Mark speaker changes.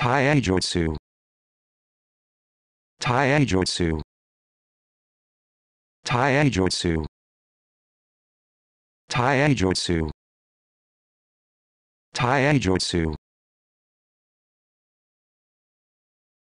Speaker 1: Taijutsu. Taijutsu. Taijutsu. Taijutsu. Taijutsu.